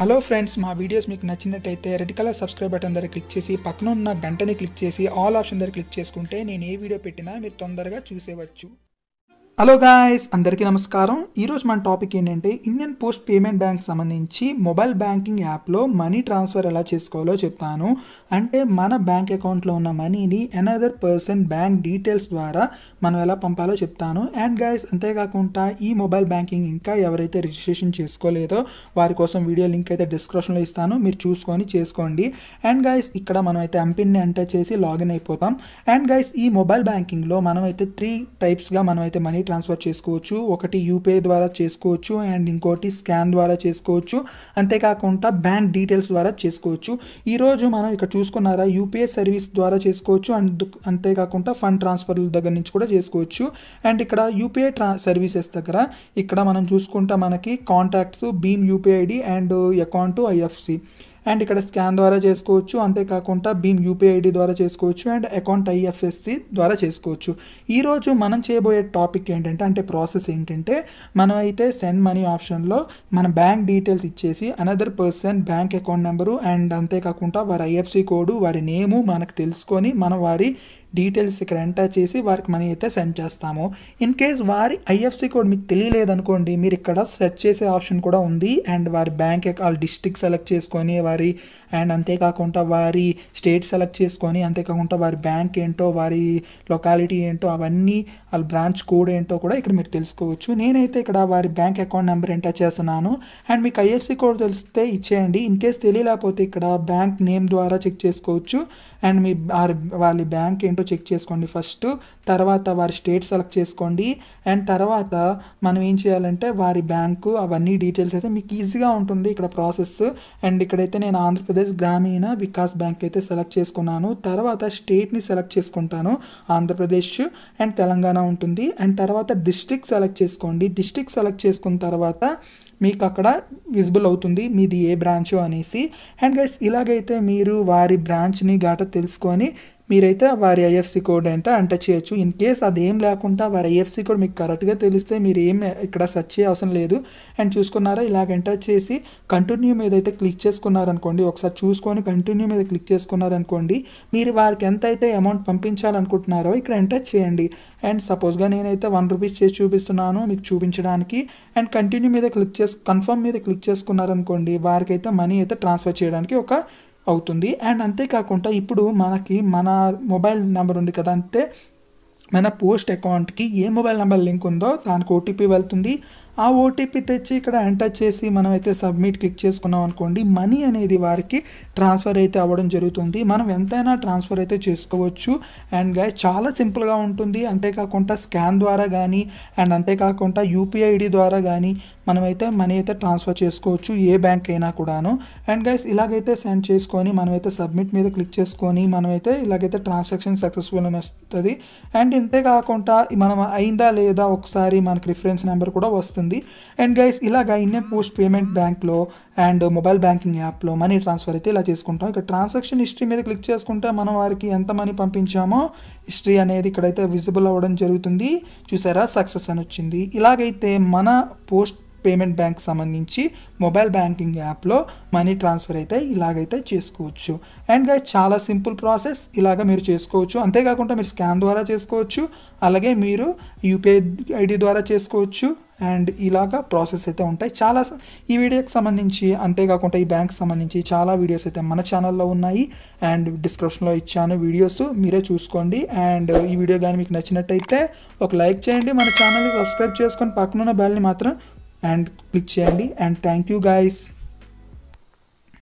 hello friends మా videos మీకు నచ్చినట్టయితే రెడ్ కలర్ సబ్స్క్రైబ్ బటన్ దగ్గర క్లిక్ చేసి పక్కన ఉన్న గంటని క్లిక్ చేసి ఆల్ ఆప్షన్ దగ్గర క్లిక్ చేసుకుంటే నేను ఏ వీడియో పెట్టినా మీరు తొందరగా చూసేవచ్చు హలో గాయస్ అందరికీ నమస్కారం ఈరోజు మన టాపిక్ ఏంటంటే ఇండియన్ పోస్ట్ పేమెంట్ బ్యాంక్ సంబంధించి మొబైల్ బ్యాంకింగ్ యాప్లో మనీ ట్రాన్స్ఫర్ ఎలా చేసుకోవాలో చెప్తాను అంటే మన బ్యాంక్ అకౌంట్లో ఉన్న మనీని అనదర్ పర్సన్ బ్యాంక్ డీటెయిల్స్ ద్వారా మనం ఎలా పంపాలో చెప్తాను అండ్ గాయస్ అంతేకాకుండా ఈ మొబైల్ బ్యాంకింగ్ ఇంకా ఎవరైతే రిజిస్ట్రేషన్ చేసుకోలేదో వారి కోసం వీడియో లింక్ అయితే డిస్క్రిప్షన్లో ఇస్తాను మీరు చూసుకొని చేసుకోండి అండ్ గాయస్ ఇక్కడ మనం అయితే ఎంపిన్ని ఎంటర్ చేసి లాగిన్ అయిపోతాం అండ్ గాయస్ ఈ మొబైల్ బ్యాంకింగ్లో మనం అయితే త్రీ టైప్స్గా మనం అయితే మనీ ట్రాన్స్ఫర్ చేసుకోవచ్చు ఒకటి యూపీఐ ద్వారా చేసుకోవచ్చు అండ్ ఇంకోటి స్కాన్ ద్వారా చేసుకోవచ్చు అంతేకాకుండా బ్యాంక్ డీటెయిల్స్ ద్వారా చేసుకోవచ్చు ఈరోజు మనం ఇక్కడ చూసుకున్నారా యూపీఐ సర్వీస్ ద్వారా చేసుకోవచ్చు అండ్ అంతేకాకుండా ఫండ్ ట్రాన్స్ఫర్ల దగ్గర నుంచి కూడా చేసుకోవచ్చు అండ్ ఇక్కడ యూపీఐ ట్రా సర్వీసెస్ దగ్గర ఇక్కడ మనం చూసుకుంటే మనకి కాంటాక్ట్స్ భీమ్ UPI ID and account IFSC and ఇక్కడ స్కాన్ ద్వారా చేసుకోవచ్చు అంతేకాకుండా భీమ్ యూపీఐ ఐడి ద్వారా చేసుకోవచ్చు అండ్ అకౌంట్ ఐఎఫ్ఎస్సి ద్వారా చేసుకోవచ్చు ఈరోజు మనం చేయబోయే టాపిక్ ఏంటంటే అంటే ప్రాసెస్ ఏంటంటే మనం అయితే సెండ్ మనీ ఆప్షన్లో మన బ్యాంక్ డీటెయిల్స్ ఇచ్చేసి another person bank account number and అంతేకాకుండా వారి ఐఎఫ్సి కోడ్ వారి నేము మనకు తెలుసుకొని మనం వారి డీటెయిల్స్ ఇక్కడ ఎంటర్ చేసి వారికి మనీ అయితే సెండ్ చేస్తాము ఇన్ కేస్ వారి ఐఎఫ్సి కోడ్ మీకు తెలియలేదనుకోండి మీరు ఇక్కడ సెర్చ్ చేసే ఆప్షన్ కూడా ఉంది అండ్ వారి బ్యాంక్ వాళ్ళ డిస్టిక్ సెలెక్ట్ చేసుకొని వారి అండ్ అంతేకాకుండా వారి స్టేట్ సెలెక్ట్ చేసుకొని అంతేకాకుండా వారి బ్యాంక్ ఏంటో వారి లొకాలిటీ ఏంటో అవన్నీ వాళ్ళ బ్రాంచ్ కోడ్ ఏంటో కూడా ఇక్కడ మీరు తెలుసుకోవచ్చు నేనైతే ఇక్కడ వారి బ్యాంక్ అకౌంట్ నెంబర్ ఎంటర్ చేస్తున్నాను అండ్ మీకు ఐఎఫ్సి కోడ్ తెలిస్తే ఇచ్చేయండి ఇన్ కేస్ తెలియలేకపోతే ఇక్కడ బ్యాంక్ నేమ్ ద్వారా చెక్ చేసుకోవచ్చు అండ్ మీ వారి వాళ్ళ బ్యాంక్ ఏంటో ఏంటో చెక్ చేసుకోండి ఫస్ట్ తర్వాత వారి స్టేట్ సెలెక్ట్ చేసుకోండి అండ్ తర్వాత మనం ఏం చేయాలంటే వారి బ్యాంకు అవన్నీ డీటెయిల్స్ అయితే మీకు ఈజీగా ఉంటుంది ఇక్కడ ప్రాసెస్ అండ్ ఇక్కడైతే నేను ఆంధ్రప్రదేశ్ గ్రామీణ వికాస్ బ్యాంక్ అయితే సెలెక్ట్ చేసుకున్నాను తర్వాత స్టేట్ని సెలెక్ట్ చేసుకుంటాను ఆంధ్రప్రదేశ్ అండ్ తెలంగాణ ఉంటుంది అండ్ తర్వాత డిస్ట్రిక్ట్ సెలెక్ట్ చేసుకోండి డిస్ట్రిక్ట్ సెలెక్ట్ చేసుకున్న తర్వాత మీకు అక్కడ విజిబుల్ అవుతుంది మీది ఏ బ్రాంచో అనేసి అండ్ గైస్ ఇలాగైతే మీరు వారి బ్రాంచ్ని గాట తెలుసుకొని మీరైతే వారి ఐఎఫ్సి కోడ్ అయితే ఎంటర్ చేయొచ్చు ఇన్ కేస్ అది ఏం లేకుండా వారి ఐఎఫ్సి కోడ్ మీకు కరెక్ట్గా తెలిస్తే మీరు ఏం ఇక్కడ సెర్చ్ చేయ అవసరం లేదు అండ్ చూసుకున్నారా ఇలాగ ఎంటర్ చేసి కంటిన్యూ మీద అయితే క్లిక్ చేసుకున్నారనుకోండి ఒకసారి చూసుకొని కంటిన్యూ మీద క్లిక్ చేసుకున్నారనుకోండి మీరు వారికి ఎంత అయితే అమౌంట్ పంపించాలనుకుంటున్నారో ఇక్కడ ఎంటర్ చేయండి అండ్ సపోజ్గా నేనైతే వన్ రూపీస్ చేసి చూపిస్తున్నాను మీకు చూపించడానికి అండ్ కంటిన్యూ మీద క్లిక్ చేసి కన్ఫర్మ్ మీద క్లిక్ చేసుకున్నారనుకోండి వారికైతే మనీ అయితే ట్రాన్స్ఫర్ చేయడానికి ఒక అవుతుంది అండ్ అంతేకాకుండా ఇప్పుడు మనకి మన మొబైల్ నెంబర్ ఉంది కదా అంటే మన పోస్ట్ అకౌంట్కి ఏ మొబైల్ నెంబర్ లింక్ ఉందో దానికి ఓటీపీ వెళ్తుంది ఆ ఓటీపీ తెచ్చి ఇక్కడ ఎంటర్ చేసి మనమైతే సబ్మిట్ క్లిక్ చేసుకున్నాం అనుకోండి మనీ అనేది వారికి ట్రాన్స్ఫర్ అయితే అవ్వడం జరుగుతుంది మనం ఎంతైనా ట్రాన్స్ఫర్ అయితే చేసుకోవచ్చు అండ్ గాయ చాలా సింపుల్గా ఉంటుంది అంతేకాకుండా స్కాన్ ద్వారా కానీ అండ్ అంతేకాకుండా యూపీఐ ఐడి ద్వారా కానీ మనమైతే మనీ అయితే ట్రాన్స్ఫర్ చేసుకోవచ్చు ఏ బ్యాంక్ అయినా కూడాను అండ్ గైస్ ఇలాగైతే సెండ్ చేసుకొని మనమైతే సబ్మిట్ మీద క్లిక్ చేసుకొని మనమైతే ఇలాగైతే ట్రాన్సాక్షన్ సక్సెస్ఫుల్ అని వస్తుంది అండ్ ఇంతే కాకుండా మనం అయిందా లేదా ఒకసారి మనకి రిఫరెన్స్ నెంబర్ కూడా వస్తుంది ఉంటుంది అండ్ గైస్ ఇలాగ ఇన్నే పోస్ట్ పేమెంట్ బ్యాంక్లో అండ్ మొబైల్ బ్యాంకింగ్ యాప్లో మనీ ట్రాన్స్ఫర్ అయితే ఇలా చేసుకుంటాం ఇక్కడ ట్రాన్సాక్షన్ హిస్టరీ మీద క్లిక్ చేసుకుంటే మనం వారికి ఎంత మనీ పంపించామో హిస్టరీ అనేది ఇక్కడైతే విజిబుల్ అవ్వడం జరుగుతుంది చూసారా సక్సెస్ అని వచ్చింది ఇలాగైతే మన పోస్ట్ పేమెంట్ బ్యాంక్ సంబంధించి మొబైల్ బ్యాంకింగ్ యాప్లో మనీ ట్రాన్స్ఫర్ అయితే ఇలాగైతే చేసుకోవచ్చు అండ్ గైస్ చాలా సింపుల్ ప్రాసెస్ ఇలాగ మీరు చేసుకోవచ్చు అంతేకాకుండా మీరు స్కాన్ ద్వారా చేసుకోవచ్చు అలాగే మీరు యూపీఐ ఐడి ద్వారా చేసుకోవచ్చు అండ్ ఇలాగా ప్రాసెస్ అయితే ఉంటాయి చాలా ఈ వీడియోకి సంబంధించి అంతేకాకుండా ఈ బ్యాంక్ సంబంధించి చాలా వీడియోస్ అయితే మన ఛానల్లో ఉన్నాయి అండ్ డిస్క్రిప్షన్లో ఇచ్చాను వీడియోస్ మీరే చూసుకోండి అండ్ ఈ వీడియో కానీ మీకు నచ్చినట్టయితే ఒక లైక్ చేయండి మన ఛానల్ని సబ్స్క్రైబ్ చేసుకొని పక్కనున్న బెల్ని మాత్రం అండ్ క్లిక్ చేయండి అండ్ థ్యాంక్ యూ గైస్